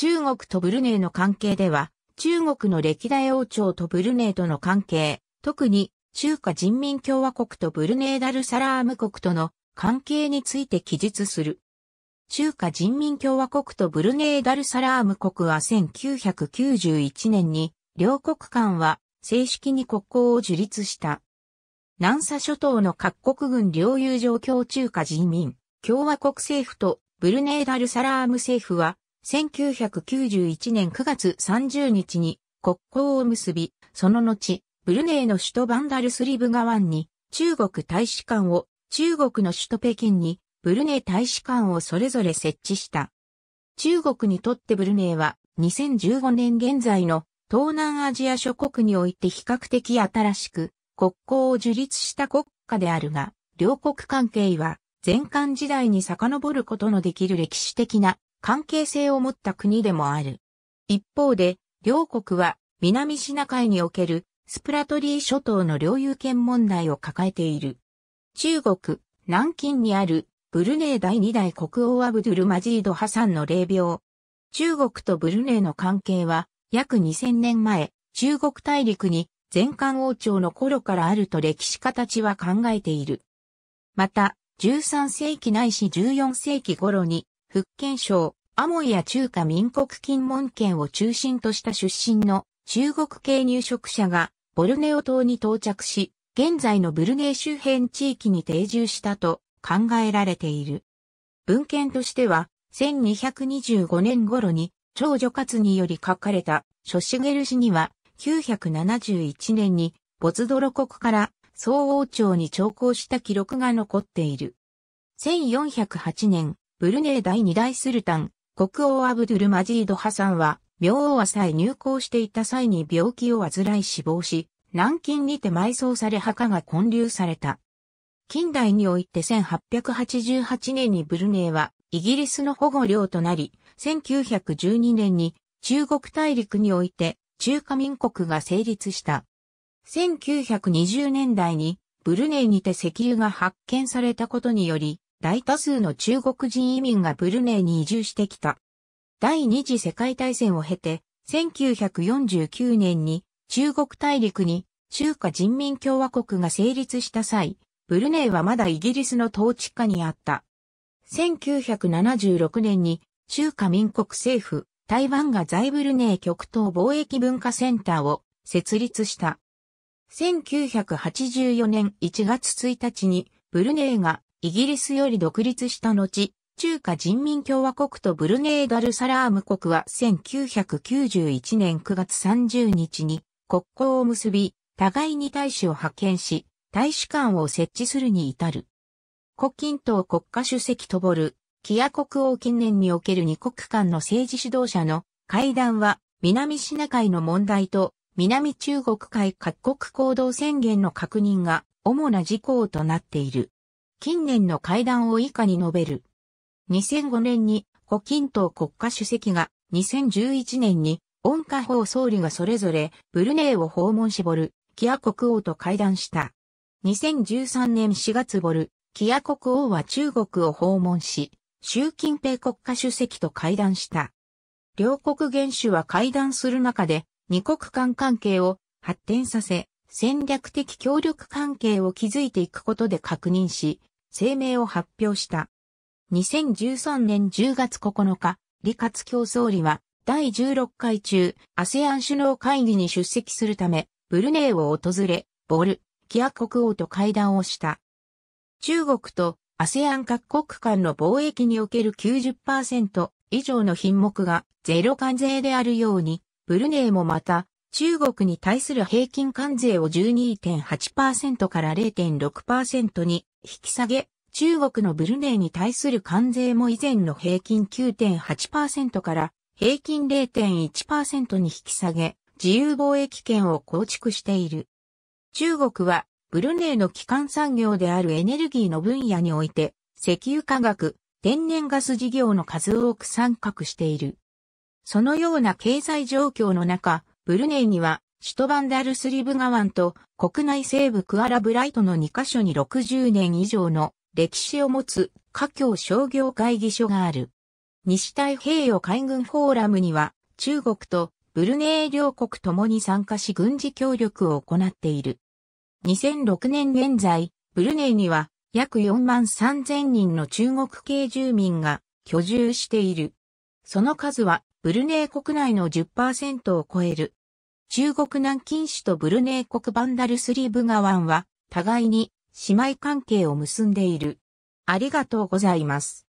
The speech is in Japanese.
中国とブルネイの関係では、中国の歴代王朝とブルネイとの関係、特に中華人民共和国とブルネイダルサラーム国との関係について記述する。中華人民共和国とブルネイダルサラーム国は1991年に両国間は正式に国交を樹立した。南沙諸島の各国軍領有状況中華人民共和国政府とブルネイダルサラーム政府は1991年9月30日に国交を結び、その後、ブルネイの首都バンダルスリブガワンに中国大使館を、中国の首都北京にブルネイ大使館をそれぞれ設置した。中国にとってブルネイは2015年現在の東南アジア諸国において比較的新しく国交を樹立した国家であるが、両国関係は前漢時代に遡ることのできる歴史的な関係性を持った国でもある。一方で、両国は南シナ海におけるスプラトリー諸島の領有権問題を抱えている。中国、南京にあるブルネイ第二代国王アブドゥルマジード・ハサンの霊廟。中国とブルネイの関係は約2000年前、中国大陸に全漢王朝の頃からあると歴史家たちは考えている。また、13世紀ないし14世紀頃に、福建省、アモイや中華民国金門圏を中心とした出身の中国系入植者がボルネオ島に到着し、現在のブルネイ周辺地域に定住したと考えられている。文献としては、1225年頃に長女活により書かれた諸シゲル氏には、971年にボツドロ国から総王朝に長考した記録が残っている。1408年、ブルネイ第二大スルタン、国王アブドゥルマジード・ハサンは、明王朝へ入港していた際に病気を患い死亡し、南京にて埋葬され墓が建立された。近代において1888年にブルネイはイギリスの保護領となり、1912年に中国大陸において中華民国が成立した。1920年代にブルネイにて石油が発見されたことにより、大多数の中国人移民がブルネイに移住してきた。第二次世界大戦を経て、1949年に中国大陸に中華人民共和国が成立した際、ブルネイはまだイギリスの統治下にあった。1976年に中華民国政府、台湾が在ブルネイ極東貿易文化センターを設立した。1984年1月1日にブルネイがイギリスより独立した後、中華人民共和国とブルネイダルサラーム国は1991年9月30日に国交を結び、互いに大使を派遣し、大使館を設置するに至る。国金涛国家主席とぼる、キア国王近年における二国間の政治指導者の会談は、南シナ海の問題と南中国海各国行動宣言の確認が主な事項となっている。近年の会談を以下に述べる。2005年に胡錦涛国家主席が、2011年に温家宝総理がそれぞれブルネイを訪問しボル、キア国王と会談した。2013年4月ボル、キア国王は中国を訪問し、習近平国家主席と会談した。両国元首は会談する中で、二国間関係を発展させ、戦略的協力関係を築いていくことで確認し、声明を発表した。2013年10月9日、李克強総理は第16回中アセアン首脳会議に出席するため、ブルネイを訪れ、ボル、キア国王と会談をした。中国とアセアン各国間の貿易における90%以上の品目がゼロ関税であるように、ブルネイもまた、中国に対する平均関税を12.8%から0.6%に引き下げ、中国のブルネイに対する関税も以前の平均9.8%から平均0.1%に引き下げ、自由貿易圏を構築している。中国は、ブルネイの基幹産業であるエネルギーの分野において、石油化学、天然ガス事業の数多く参画している。そのような経済状況の中、ブルネイには首都バンダルスリブガンと国内西部クアラブライトの2カ所に60年以上の歴史を持つ華僑商業会議所がある。西太平洋海軍フォーラムには中国とブルネイ両国ともに参加し軍事協力を行っている。2006年現在、ブルネイには約4万3000人の中国系住民が居住している。その数はブルネイ国内の10%を超える。中国南京市とブルネー国バンダルスリーブガワンは互いに姉妹関係を結んでいる。ありがとうございます。